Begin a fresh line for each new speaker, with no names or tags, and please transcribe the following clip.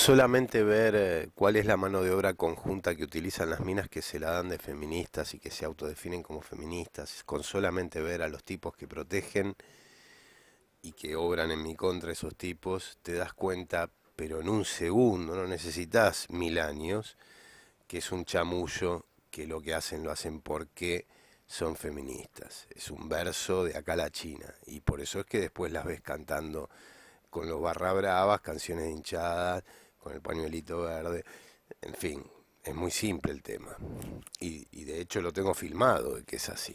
Solamente ver eh, cuál es la mano de obra conjunta que utilizan las minas que se la dan de feministas y que se autodefinen como feministas, con solamente ver a los tipos que protegen y que obran en mi contra esos tipos, te das cuenta, pero en un segundo, no necesitas mil años, que es un chamullo, que lo que hacen lo hacen porque son feministas. Es un verso de acá la China y por eso es que después las ves cantando con los barra bravas, canciones hinchadas con el pañuelito verde. En fin, es muy simple el tema. Y, y de hecho lo tengo filmado, que es así.